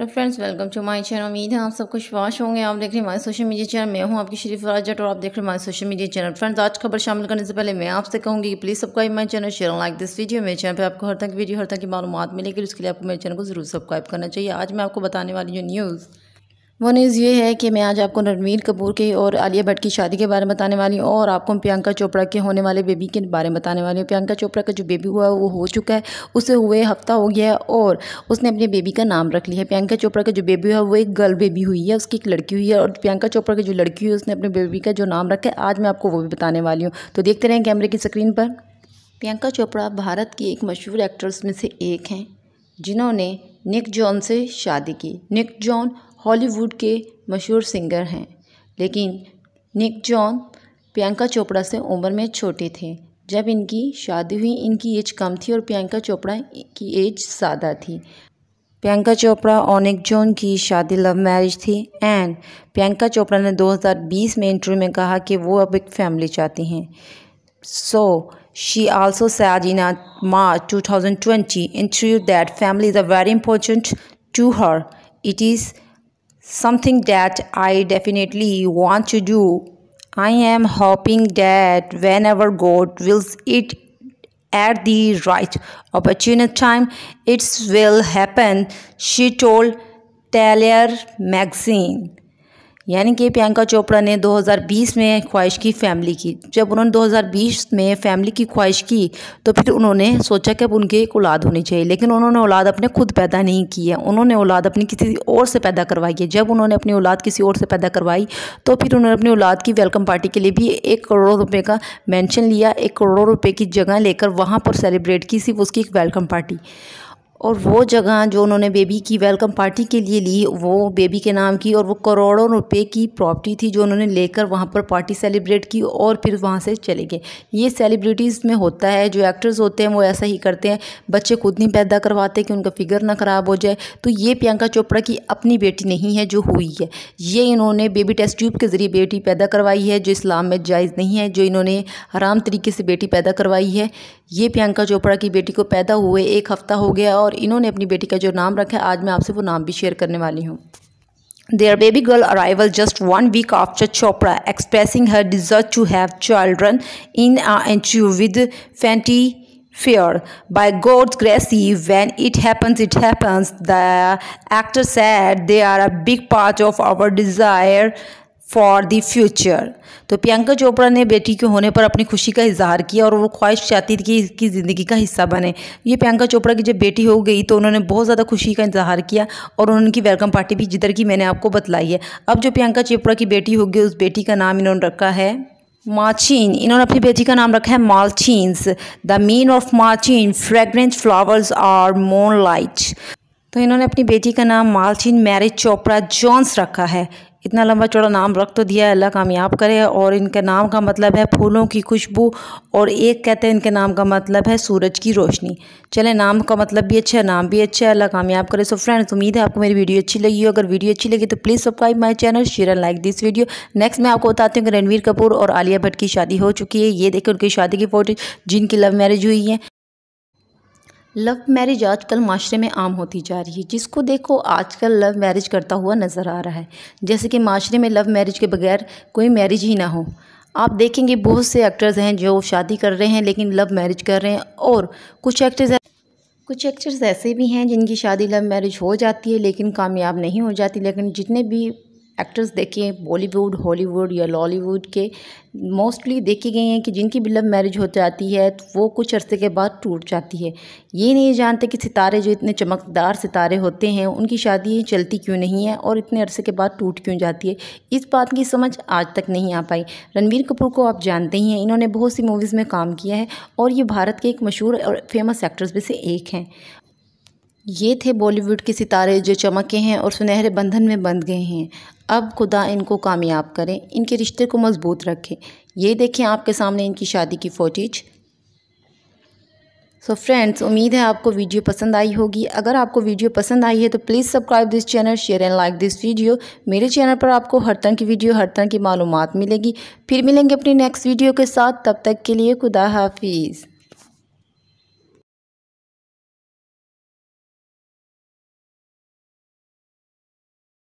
Hello friends welcome to my channel उम्मीद है आप सब कुछ वाश होंगे आप देख रहे हैं माय सोशल मीडिया चैनल मैं हूं आपकी शरीफ राजट और आप देख रहे हैं my social media channel friends आज खबर शामिल करने से पहले मैं आपसे कहूंगी कि please subscribe my channel share like this video मेरे चैनल पर आपको हर तक वीडियो हर तक की मालूम मिलेगी उसके लिए आपको मेरे चैनल को जरूर सब्सक्राइब करना चाहिए आज मैं आपको बताने वाली जो न्यूज़ वो न्यूज़ ये है कि मैं आज आपको रणवीर कपूर के और आलिया भट्ट की शादी के बारे में बताने वाली हूँ और आपको प्रियंका चोपड़ा के होने वाले बेबी के बारे में बताने वाली हूँ प्रियंका चोपड़ा का जो बेबी हुआ वो हो चुका है उसे हुए हफ्ता हो गया है और उसने अपने बेबी का नाम रख लिया है प्रियंका चोपड़ा का जो बेबी हुआ वो एक गर्ल बेबी हुई है उसकी एक लड़की हुई है और प्रियंका चोपड़ा की जो लड़की हुई उसने अपने बेबी का जो नाम रखा है आज मैं आपको वो भी बताने वाली हूँ तो देखते रहें कैमरे की स्क्रीन पर प्रियंका चोपड़ा भारत की एक मशहूर एक्ट्रेस में से एक हैं जिन्होंने निक जॉन से शादी की निक जॉन हॉलीवुड के मशहूर सिंगर हैं लेकिन निक जॉन प्रियंका चोपड़ा से उम्र में छोटे थे जब इनकी शादी हुई इनकी एज कम थी और प्रियंका चोपड़ा की एज ज़्यादा थी प्रियंका चोपड़ा और निक जॉन की शादी लव मैरिज थी एंड प्रियंका चोपड़ा ने 2020 में इंटरव्यू में कहा कि वो अब एक फैमिली चाहती हैं so So she also March two thousand twenty interview that family is a very important to her it is something that I definitely want to do. I am hoping that whenever God wills it at the right opportune time, it will happen, she told Taylor magazine. यानी कि प्रियंका चोपड़ा ने 2020 में ख्वाहिश की family की जब उन्होंने 2020 में फैमिली की ख्वाहिश की तो फिर उन्होंने सोचा कि अब उनके एक औलाद होनी चाहिए लेकिन उन्होंने औलाद अपने खुद पैदा नहीं की है उन्होंने औलाद अपनी किसी और से पैदा करवाई है जब उन्होंने अपनी औलाद किसी और से पैदा करवाई तो फिर उन्होंने अपनी औलाद की वेलकम पार्टी के लिए भी एक करोड़ रुपये का मैंशन लिया एक करोड़ रुपये की जगह लेकर वहाँ पर सेलिब्रेट की सिर्फ उसकी एक वेलकम पार्टी और वो जगह जो उन्होंने बेबी की वेलकम पार्टी के लिए ली वो बेबी के नाम की और वो करोड़ों रुपए की प्रॉपर्टी थी जो उन्होंने लेकर वहाँ पर पार्टी सेलिब्रेट की और फिर वहाँ से चले गए ये सेलिब्रिटीज़ में होता है जो एक्टर्स होते हैं वो ऐसा ही करते हैं बच्चे खुद नहीं पैदा करवाते कि उनका फिगर ना ख़राब हो जाए तो ये प्रियंका चोपड़ा की अपनी बेटी नहीं है जो हुई है ये इन्होंने बेबी टेस्ट ट्यूब के ज़रिए बेटी पैदा करवाई है जो इस्लाम में जायज़ नहीं है जो इन्होंने आराम तरीके से बेटी पैदा करवाई है ये प्रियंका चोपड़ा की बेटी को पैदा हुए एक हफ़्ता हो गया और और इन्होंने अपनी बेटी का जो नाम रखा है आज मैं आपसे वो नाम भी शेयर करने वाली हूँ their baby girl arrival just one week after Chopra expressing her deserve to have children in into with फैंटी fair by God's grace when it happens it happens the actor said they are a big part of our desire for the future तो प्रियंका चोपड़ा ने बेटी के होने पर अपनी खुशी का इजहार किया और वो ख्वाहिश चाहती थी कि इसकी ज़िंदगी का हिस्सा बने ये प्रियंका चोपड़ा की जब बेटी हो गई तो उन्होंने बहुत ज़्यादा खुशी का इजहार किया और उन्होंने उनकी वेलकम पार्टी भी जिधर की मैंने आपको बतलाई है अब जो प्रियंका चोपड़ा की बेटी होगी उस बेटी का नाम इन्होंने रखा है माचीन इन्होंने अपनी बेटी का नाम रखा है मार्चिन्स द मीन ऑफ माचीन fragrance flowers are moonlight तो इन्होंने अपनी बेटी का नाम मार्चिन मैरिज चोपड़ा जॉन्स रखा है इतना लंबा चौड़ा नाम रख तो दिया है अल्लाह कामयाब करे और इनके नाम का मतलब है फूलों की खुशबू और एक कहते हैं इनके नाम का मतलब है सूरज की रोशनी चले नाम का मतलब भी अच्छा है नाम भी अच्छा है अल्लाह कामयाब करे सो फ्रेंड्स उम्मीद है आपको मेरी वीडियो अच्छी लगी हो अगर वीडियो अच्छी लगी तो please subscribe my channel share and like this video next मैं आपको बताती हूँ कि रणवीर कपूर और आलिया भट्ट की शादी हो चुकी है ये देखें उनकी शादी की फोटो जिनकी लव मैरिज हुई है लव मैरिज आजकल माशरे में आम होती जा रही है जिसको देखो आजकल लव मैरिज करता हुआ नज़र आ रहा है जैसे कि माशरे में लव मैरिज के बगैर कोई मैरिज ही ना हो आप देखेंगे बहुत से एक्टर्स हैं जो शादी कर रहे हैं लेकिन लव मैरिज कर रहे हैं और कुछ एक्टर्स कुछ एक्टर्स ऐसे भी हैं जिनकी शादी लव मैरिज हो जाती है लेकिन कामयाब नहीं हो जाती लेकिन जितने भी एक्टर्स देखिए बॉलीवुड हॉलीवुड या लॉलीवुड के मोस्टली देखी गई हैं कि जिनकी भी लव मैरिज हो जाती है तो वो कुछ अरसे के बाद टूट जाती है ये नहीं जानते कि सितारे जो इतने चमकदार सितारे होते हैं उनकी शादी चलती क्यों नहीं है और इतने अरसे के बाद टूट क्यों जाती है इस बात की समझ आज तक नहीं आ पाई रणवीर कपूर को आप जानते ही हैं इन्होंने बहुत सी मूवीज़ में काम किया है और ये भारत के एक मशहूर और फेमस एक्टर्स में से एक हैं ये थे बॉलीवुड के सितारे जो चमके हैं और सुनहरे बंधन में बंध गए हैं अब खुदा इनको कामयाब करें इनके रिश्ते को मजबूत रखें ये देखें आपके सामने इनकी शादी की फ़ोटेज सो फ्रेंड्स उम्मीद है आपको वीडियो पसंद आई होगी अगर आपको वीडियो पसंद आई है तो please subscribe this channel share and like this video मेरे चैनल पर आपको हर तरह की वीडियो हर तरह की मालूम मिलेगी फिर मिलेंगे अपनी नेक्स्ट वीडियो के साथ तब तक के लिए खुदा हाफिज़